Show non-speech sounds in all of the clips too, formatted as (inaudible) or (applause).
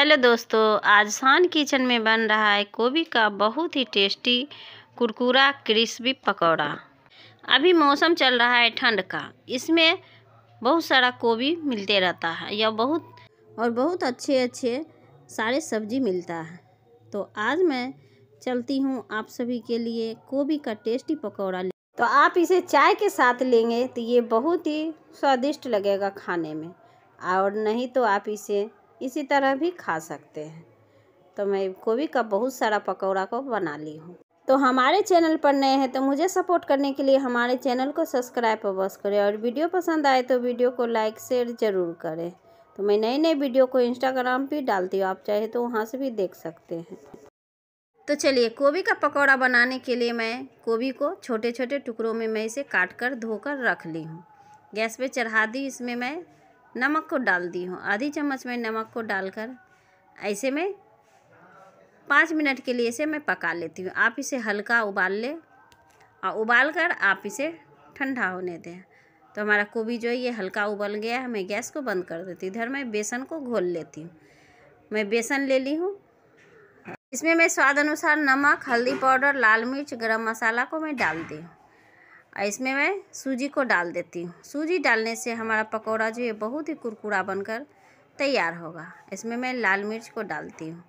hello दोस्तों आज शान किचन में बन रहा है गोभी का बहुत ही टेस्टी कुरकुरा क्रिस्पी पकौड़ा अभी मौसम चल रहा है ठंड का इसमें बहुत सारा गोभी मिलते रहता है या बहुत और बहुत अच्छे अच्छे सारे सब्जी मिलता है तो आज मैं चलती हूँ आप सभी के लिए गोभी का टेस्टी पकौड़ा ले तो आप इसे चाय के साथ लेंगे तो ये बहुत ही स्वादिष्ट लगेगा खाने में और नहीं तो आप इसे इसी तरह भी खा सकते हैं तो मैं गोभी का बहुत सारा पकौड़ा को बना ली हूँ तो हमारे चैनल पर नए हैं तो मुझे सपोर्ट करने के लिए हमारे चैनल को सब्सक्राइब अवश्य करें और वीडियो पसंद आए तो वीडियो को लाइक शेयर ज़रूर करें तो मैं नए नए वीडियो को इंस्टाग्राम पर डालती हूँ आप चाहे तो वहाँ से भी देख सकते हैं तो चलिए गोभी का पकौड़ा बनाने के लिए मैं गोभी को छोटे छोटे टुकड़ों में मैं इसे काट कर धोकर रख ली हूँ गैस पर चढ़ा दी इसमें मैं नमक को डाल दी हूँ आधी चम्मच में नमक को डालकर ऐसे में पाँच मिनट के लिए इसे मैं पका लेती हूँ आप इसे हल्का उबाल ले और उबाल कर आप इसे ठंडा होने दें तो हमारा कोबी जो है ये हल्का उबल गया है मैं गैस को बंद कर देती हूँ इधर मैं बेसन को घोल लेती हूँ मैं बेसन ले ली हूँ इसमें मैं स्वाद अनुसार नमक हल्दी पाउडर लाल मिर्च गरम मसाला को मैं डाल दी हूँ और इसमें मैं सूजी को डाल देती हूँ सूजी डालने से हमारा पकौड़ा जो है बहुत ही कुरकुरा बनकर तैयार होगा इसमें मैं लाल मिर्च को डालती हूँ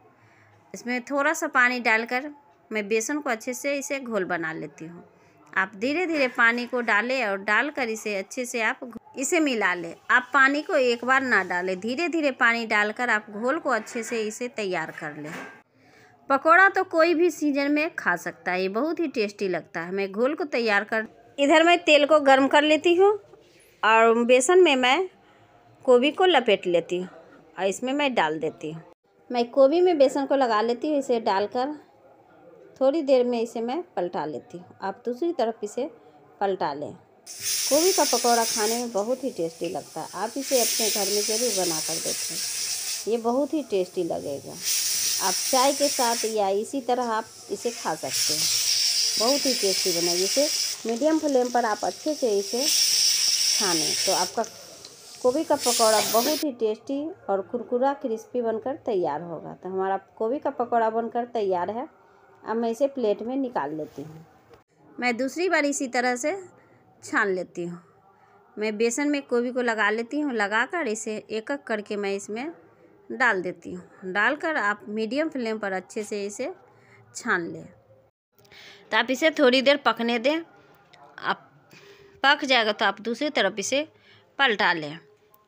इसमें थोड़ा सा पानी डालकर मैं बेसन को अच्छे से इसे घोल बना लेती हूँ आप धीरे धीरे पानी को डालें और डालकर इसे अच्छे से आप इसे मिला लें आप पानी को एक बार ना डालें धीरे धीरे पानी डालकर आप घोल को अच्छे से इसे तैयार कर लें पकौड़ा तो कोई भी सीजन में खा सकता है ये बहुत ही टेस्टी लगता है मैं घोल को तैयार कर इधर मैं तेल को गर्म कर लेती हूँ और बेसन में मैं गोभी को लपेट लेती हूँ और इसमें मैं डाल देती हूँ मैं गोभी में बेसन को लगा लेती हूँ इसे डालकर थोड़ी देर में इसे मैं पलटा लेती हूँ आप दूसरी तरफ इसे पलटा लें गोभी का पकौड़ा खाने में बहुत ही टेस्टी लगता है आप इसे अपने घर में ज़रूर बना कर देखें ये बहुत ही टेस्टी लगेगा आप चाय के साथ या इसी तरह आप इसे खा सकते हैं बहुत ही टेस्टी बनेगी जैसे मीडियम फ्लेम पर आप अच्छे से इसे छाने तो आपका गोभी का पकौड़ा बहुत ही टेस्टी और कुरकुरा क्रिस्पी बनकर तैयार होगा तो हमारा गोभी का पकौड़ा बनकर तैयार है अब मैं इसे प्लेट में निकाल लेती हूँ मैं दूसरी बार इसी तरह से छान लेती हूँ मैं बेसन में गोभी को लगा लेती हूँ लगा कर इसे एक एक करके मैं इसमें डाल देती हूँ डालकर आप मीडियम फ्लेम पर अच्छे से इसे छान लें तो आप इसे थोड़ी देर पकने दें आप पक जाएगा तो आप दूसरी तरफ इसे पलटा लें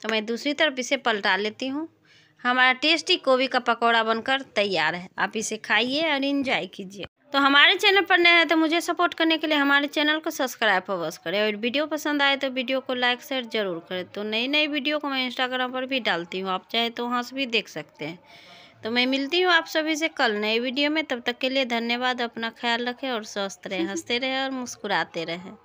तो मैं दूसरी तरफ इसे पलटा लेती हूँ हमारा टेस्टी गोभी का पकौड़ा बनकर तैयार है आप इसे खाइए और इन्जॉय कीजिए तो हमारे चैनल पर नया है तो मुझे सपोर्ट करने के लिए हमारे चैनल को सब्सक्राइब अवश्य करें और वीडियो पसंद आए तो वीडियो को लाइक शेयर जरूर करें तो नई नई वीडियो को मैं इंस्टाग्राम पर भी डालती हूँ आप चाहे तो वहाँ से भी देख सकते हैं तो मैं मिलती हूँ आप सभी से कल नए वीडियो में तब तक के लिए धन्यवाद अपना ख्याल रखें और स्वस्थ रहें (laughs) हंसते रहें और मुस्कुराते रहें